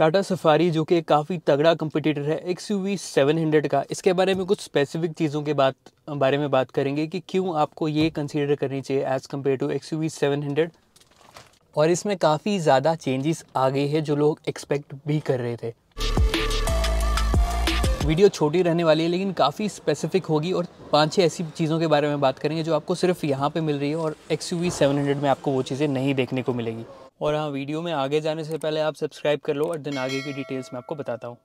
Tata safari जो कि काफ़ी तगड़ा कंपटीटर है X U V seven hundred का इसके बारे में कुछ स्पेसिफिक चीज़ों के बात बारे में बात करेंगे कि क्यों आपको ये कंसीडर करनी चाहिए as compare to X U V seven hundred और इसमें काफ़ी ज़्यादा चेंजेस आ गए हैं जो लोग एक्सपेक्ट भी कर रहे थे वीडियो छोटी रहने वाली है लेकिन काफ़ी स्पेसिफिक होगी और पांच छः ऐसी चीज़ों के बारे में बात करेंगे जो आपको सिर्फ यहाँ पे मिल रही है और X U V seven hundred में आपको वो चीज़ें नहीं देखने को मिलेगी और हाँ वीडियो में आगे जाने से पहले आप सब्सक्राइब कर लो और दिन आगे की डिटेल्स मैं आपको बताता हूँ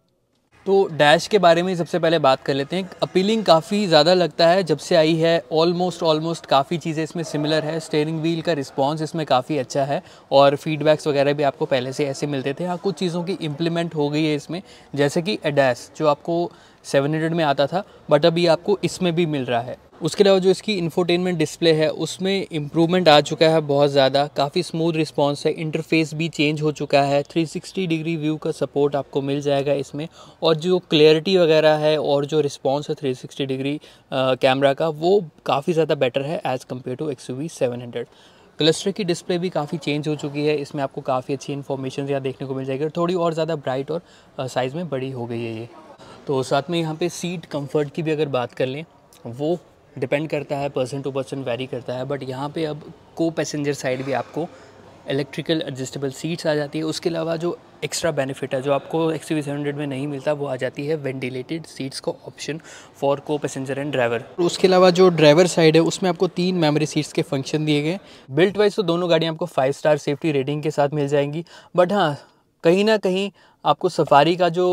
तो डैश के बारे में सबसे पहले बात कर लेते हैं अपीलिंग काफ़ी ज़्यादा लगता है जब से आई है ऑलमोस्ट ऑलमोस्ट काफ़ी चीज़ें इसमें सिमिलर है स्टेयरिंग व्हील का रिस्पांस इसमें काफ़ी अच्छा है और फीडबैक्स वगैरह भी आपको पहले से ऐसे मिलते थे हाँ कुछ चीज़ों की इम्प्लीमेंट हो गई है इसमें जैसे कि एडैस जो आपको सेवन में आता था बट अभी आपको इसमें भी मिल रहा है उसके अलावा जो इसकी इन्फोटेनमेंट डिस्प्ले है उसमें इम्प्रूवमेंट आ चुका है बहुत ज़्यादा काफ़ी स्मूथ रिस्पॉन्स है इंटरफेस भी चेंज हो चुका है 360 डिग्री व्यू का सपोर्ट आपको मिल जाएगा इसमें और जो क्लियरिटी वगैरह है और जो रिस्पॉन्स है 360 डिग्री कैमरा का वो काफ़ी ज़्यादा बेटर है as compare to X U cluster की डिस्प्ले भी काफ़ी चेंज हो चुकी है इसमें आपको काफ़ी अच्छी इन्फॉर्मेशन यहाँ देखने को मिल जाएगी और थोड़ी और ज़्यादा ब्राइट और साइज़ में बड़ी हो गई है ये तो साथ में यहाँ पर सीट कम्फर्ट की भी अगर बात कर लें वो डिपेंड करता है पर्सन टू पर्सन वेरी करता है बट यहाँ पे अब को पैसेंजर साइड भी आपको इलेक्ट्रिकल एडजस्टेबल सीट्स आ जाती है उसके अलावा जो एक्स्ट्रा बेनिफिट है जो आपको एक्स वी हंड्रेड में नहीं मिलता वो आ जाती है वेंटिलेटेड सीट्स का ऑप्शन फॉर को पैसेंजर एंड ड्राइवर उसके अलावा जो ड्राइवर साइड है उसमें आपको तीन मेमोरी सीट्स के फंक्शन दिए गए बिल्ट वाइज तो दोनों गाड़ियाँ आपको फाइव स्टार सेफ्टी रेटिंग के साथ मिल जाएंगी बट हाँ कहीं ना कहीं आपको सफारी का जो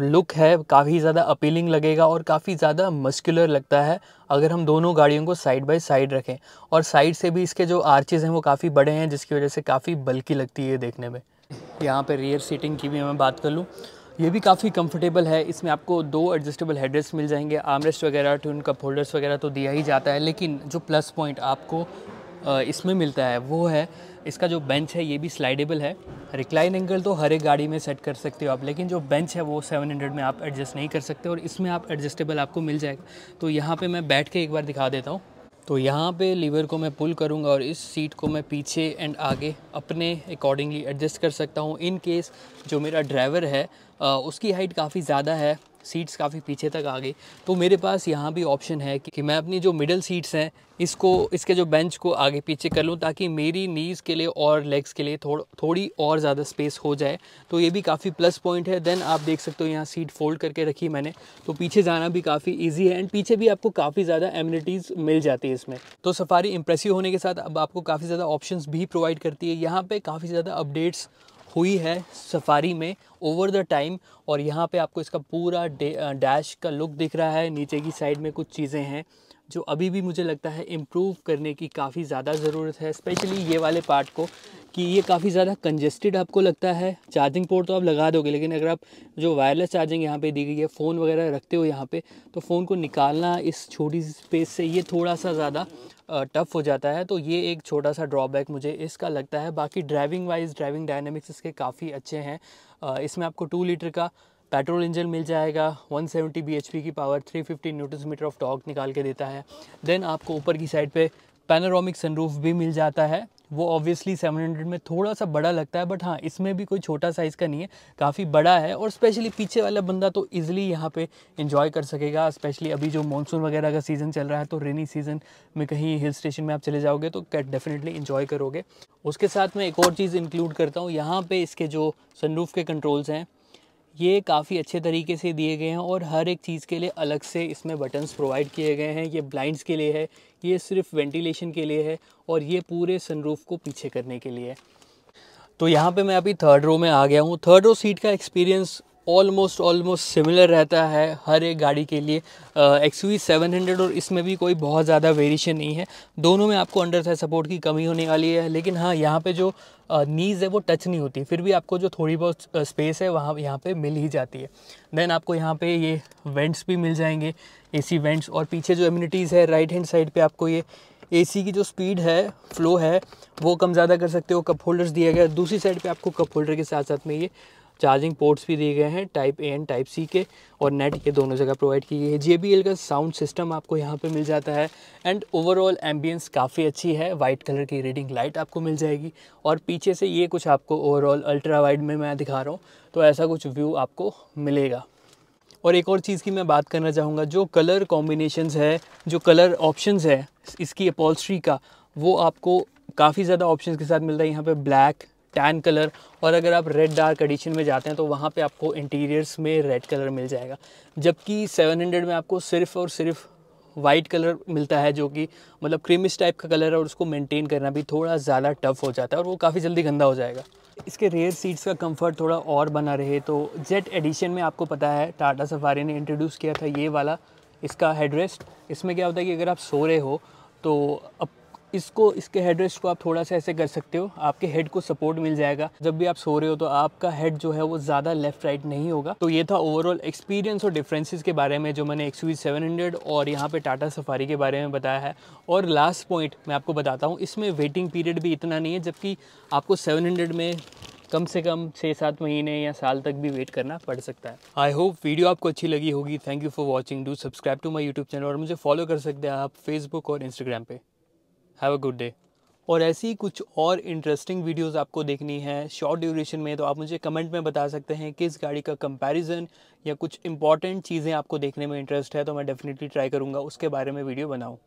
लुक है काफ़ी ज़्यादा अपीलिंग लगेगा और काफ़ी ज़्यादा मस्कुलर लगता है अगर हम दोनों गाड़ियों को साइड बाय साइड रखें और साइड से भी इसके जो आर्चेज़ हैं वो काफ़ी बड़े हैं जिसकी वजह से काफ़ी बल्कि लगती है देखने में यहाँ पर रियर सीटिंग की भी मैं बात कर लूँ ये भी काफ़ी कंफर्टेबल है इसमें आपको दो एडजस्टेबल हेडरेस्ट मिल जाएंगे आमरेस्ट वगैरह टून कप होल्डर्स वगैरह तो दिया ही जाता है लेकिन जो प्लस पॉइंट आपको इसमें मिलता है वो है इसका जो बेंच है ये भी स्लाइडेबल है रिक्लाइन एंगल तो हर एक गाड़ी में सेट कर सकते हो आप लेकिन जो बेंच है वो 700 में आप एडजस्ट नहीं कर सकते और इसमें आप एडजस्टेबल आपको मिल जाएगा तो यहाँ पे मैं बैठ के एक बार दिखा देता हूँ तो यहाँ पे लीवर को मैं पुल करूँगा और इस सीट को मैं पीछे एंड आगे अपने अकॉर्डिंगली एडजस्ट कर सकता हूँ इन केस जो मेरा ड्राइवर है उसकी हाइट काफ़ी ज़्यादा है सीट्स काफ़ी पीछे तक आ गई तो मेरे पास यहाँ भी ऑप्शन है कि मैं अपनी जो मिडल सीट्स हैं इसको इसके जो बेंच को आगे पीछे कर लूँ ताकि मेरी नीज़ के लिए और लेग्स के लिए थोड़ थोड़ी और ज़्यादा स्पेस हो जाए तो ये भी काफ़ी प्लस पॉइंट है देन आप देख सकते हो यहाँ सीट फोल्ड करके रखी मैंने तो पीछे जाना भी काफ़ी ईजी है एंड पीछे भी आपको काफ़ी ज़्यादा एम्यूनिटीज़ मिल जाती है इसमें तो सफारी इंप्रेसिव होने के साथ अब आपको काफ़ी ज़्यादा ऑप्शन भी प्रोवाइड करती है यहाँ पर काफ़ी ज़्यादा अपडेट्स हुई है सफारी में ओवर द टाइम और यहाँ पे आपको इसका पूरा डैश का लुक दिख रहा है नीचे की साइड में कुछ चीज़ें हैं जो अभी भी मुझे लगता है इम्प्रूव करने की काफ़ी ज़्यादा ज़रूरत है स्पेशली ये वाले पार्ट को कि ये काफ़ी ज़्यादा कंजेस्टेड आपको लगता है चार्जिंग पोर्ट तो आप लगा दोगे लेकिन अगर आप जो वायरलेस चार्जिंग यहाँ पे दी गई है फ़ोन वगैरह रखते हो यहाँ पे तो फ़ोन को निकालना इस छोटी सी स्पेस से ये थोड़ा सा ज़्यादा टफ़ हो जाता है तो ये एक छोटा सा ड्रॉबैक मुझे इसका लगता है बाकी ड्राइविंग वाइज ड्राइविंग डायनेमिक्स इसके काफ़ी अच्छे हैं इसमें आपको टू लीटर का पेट्रोल इंजन मिल जाएगा 170 सेवेंटी की power 350 fifty newton metre of torque निकाल के देता है देन आपको ऊपर की साइड पे पैनोरामिक सनरूफ भी मिल जाता है वो ऑब्वियसली 700 में थोड़ा सा बड़ा लगता है बट हाँ इसमें भी कोई छोटा साइज़ का नहीं है काफ़ी बड़ा है और स्पेशली पीछे वाला बंदा तो ईजिली यहाँ पे इन्जॉय कर सकेगा स्पेशली अभी जो मॉनसून वगैरह का सीज़न चल रहा है तो रेनी सीज़न में कहीं हिल स्टेशन में आप चले जाओगे तो डेफिनेटली इन्जॉय करोगे उसके साथ मैं एक और चीज़ इंक्लूड करता हूँ यहाँ पर इसके जो सनरूफ के कंट्रोल्स हैं ये काफ़ी अच्छे तरीके से दिए गए हैं और हर एक चीज़ के लिए अलग से इसमें बटन्स प्रोवाइड किए गए हैं ये ब्लाइंड्स के लिए है ये सिर्फ वेंटिलेशन के लिए है और ये पूरे सनरूफ को पीछे करने के लिए है तो यहाँ पे मैं अभी थर्ड रो में आ गया हूँ थर्ड रो सीट का एक्सपीरियंस ऑलमोस्ट ऑलमोस्ट सिमिलर रहता है हर एक गाड़ी के लिए एक्स यू सेवन हंड्रेड और इसमें भी कोई बहुत ज़्यादा वेरिएशन नहीं है दोनों में आपको अंडर साइड सपोर्ट की कमी होने वाली है लेकिन हाँ यहाँ पे जो नीज़ है वो टच नहीं होती फिर भी आपको जो थोड़ी बहुत स्पेस है वहाँ यहाँ पे मिल ही जाती है देन आपको यहाँ पे ये वेंट्स भी मिल जाएंगे ए वेंट्स और पीछे जो इम्यूनिटीज़ है राइट हैंड साइड पर आपको ये ए की जो स्पीड है फ्लो है वो कम ज़्यादा कर सकते हो कप होल्डर्स दिया गया दूसरी साइड पर आपको कप होल्डर के साथ साथ में ये चार्जिंग पोर्ट्स भी दिए गए हैं type A and type C के और नेट ये दोनों जगह प्रोवाइड की गई है जे का साउंड सिस्टम आपको यहाँ पे मिल जाता है एंड ओवरऑल एम्बियंस काफ़ी अच्छी है वाइट कलर की रीडिंग लाइट आपको मिल जाएगी और पीछे से ये कुछ आपको ओवरऑल अल्ट्रा वाइड में मैं दिखा रहा हूँ तो ऐसा कुछ व्यू आपको मिलेगा और एक और चीज़ की मैं बात करना चाहूँगा जो कलर कॉम्बिनेशनस है जो कलर ऑप्शन है इसकी अपॉल्स्ट्री का वो आपको काफ़ी ज़्यादा ऑप्शंस के साथ मिल रहा है यहाँ पे ब्लैक टैन कलर और अगर आप रेड डार्क एडिशन में जाते हैं तो वहाँ पे आपको इंटीरियर्स में रेड कलर मिल जाएगा जबकि 700 में आपको सिर्फ और सिर्फ वाइट कलर मिलता है जो कि मतलब क्रीमिश टाइप का कलर है और उसको मेंटेन करना भी थोड़ा ज़्यादा टफ हो जाता है और वो काफ़ी जल्दी गंदा हो जाएगा इसके रेयर सीट्स का कंफर्ट थोड़ा और बना रहे तो जेट एडिशन में आपको पता है टाटा सफारी ने इंट्रोड्यूस किया था ये वाला इसका हेडरेस्ट इसमें क्या होता है कि अगर आप सो रहे हो तो अब इसको इसके हेड रेस्ट को आप थोड़ा सा ऐसे कर सकते हो आपके हेड को सपोर्ट मिल जाएगा जब भी आप सो रहे हो तो आपका हेड जो है वो ज़्यादा लेफ्ट राइट नहीं होगा तो ये था ओवरऑल एक्सपीरियंस और डिफरेंसेस के बारे में जो मैंने एक्स सेवन और यहाँ पर टाटा सफारी के बारे में बताया है और लास्ट पॉइंट मैं आपको बताता हूँ इसमें वेटिंग पीरियड भी इतना नहीं है जबकि आपको सेवन में कम से कम छः सात महीने या साल तक भी वेट करना पड़ सकता है आई होप वीडियो आपको अच्छी लगी होगी thank you for watching do subscribe to my YouTube channel और मुझे फॉलो कर सकते हैं आप फेसबुक और इंस्टाग्राम पे हैव अ गुड डे और ऐसी कुछ और इंटरेस्टिंग वीडियोस आपको देखनी है शॉर्ट ड्यूरेशन में तो आप मुझे कमेंट में बता सकते हैं किस गाड़ी का कंपैरिजन या कुछ इंपॉर्टेंट चीज़ें आपको देखने में इंटरेस्ट है तो मैं डेफिनेटली ट्राई करूँगा उसके बारे में वीडियो बनाऊँ